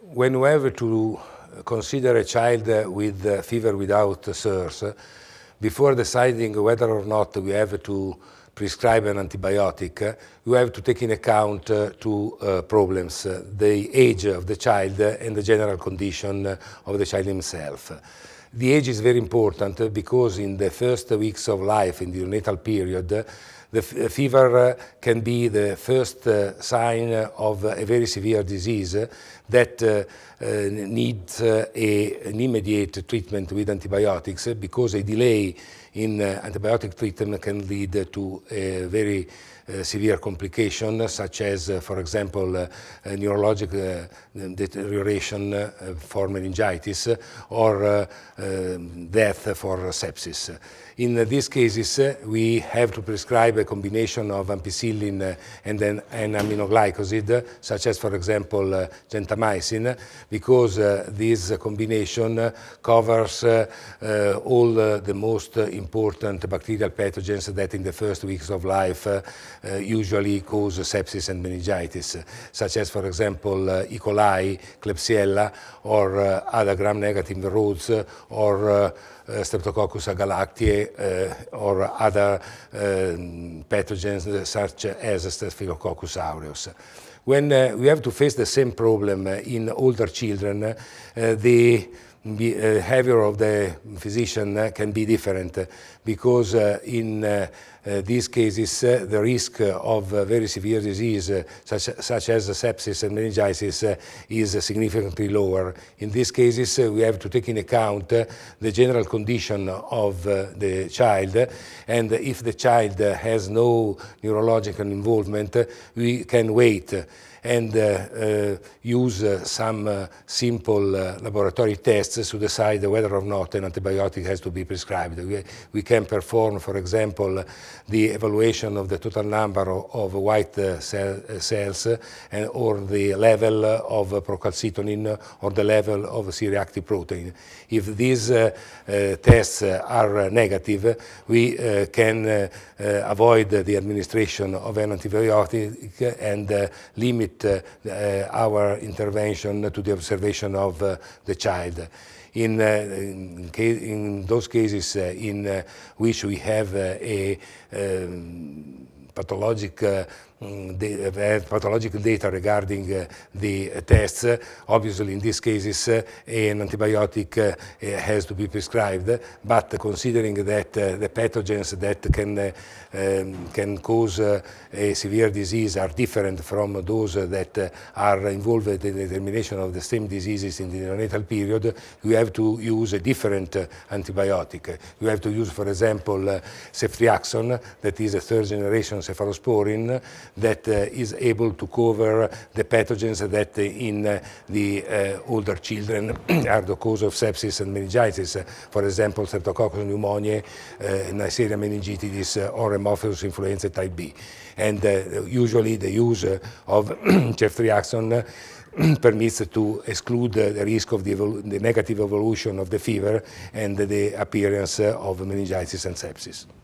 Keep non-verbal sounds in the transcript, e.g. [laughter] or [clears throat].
When we have to consider a child with fever without SIRS, before deciding whether or not we have to prescribe an antibiotic, we have to take in account two uh, problems, the age of the child and the general condition of the child himself. The age is very important because in the first weeks of life, in the neonatal period, the uh, fever uh, can be the first uh, sign of a very severe disease that needs an immediate treatment with antibiotics because a delay in antibiotic treatment can lead to a very severe complications such as, for example, neurologic deterioration for meningitis or Ehm, death for sepsis. In these cases, we have to prescribe a combination of ampicillin and an, aminoglycoside, such as, for example, eh, gentamicin, because eh, this combination covers eh, all the most important bacterial pathogens that in the first weeks of life usually cause sepsis and meningitis, such as, for example, E. coli, Klebsiella, or other gram-negative rods or uh, uh, Streptococcus agalactiae uh, or other um, pathogens such as Staphylococcus aureus when uh, we have to face the same problem uh, in older children, uh, the uh, behavior of the physician uh, can be different uh, because in these cases the risk of very severe disease such, such as sepsis and meningitis is significantly lower. In these cases we have to take in account the general condition of the child and if the child has no neurological involvement we can wait and use some simple laboratory tests tests to decide whether or not an antibiotic has to be prescribed. We, we can perform, for example, the evaluation of the total number of, of white uh, cell, uh, cells and, or the level of procalcitonin or the level of C-reactive protein. If these uh, uh, tests are negative, we uh, can avoid the administration of an antibiotic and limit our intervention to the observation of the child. Uh, in, in, in, those cases uh, in uh, which we have a um, pathologic, mm, eh, the, pathological data regarding eh, the tests. Obviously, in these cases, eh, an antibiotic has to be prescribed, but considering that the pathogens that can, um, can cause a severe disease are different from those that are involved in the determination of the same diseases in the neonatal period, you have to use a different antibiotic. You have to use, for example, ceftriaxone, that is a third generation cephalosporin that uh, is able to cover the pathogens that uh, in uh, the older children [clears throat] are the cause of sepsis and meningitis. For example, Streptococcus pneumoniae, Neisseria meningitidis, or Haemophilus influenzae type B. And usually the use of [clears throat] ceftriaxone [clears throat] permits to exclude the risk of the, the, negative evolution of the fever and the appearance of meningitis and sepsis.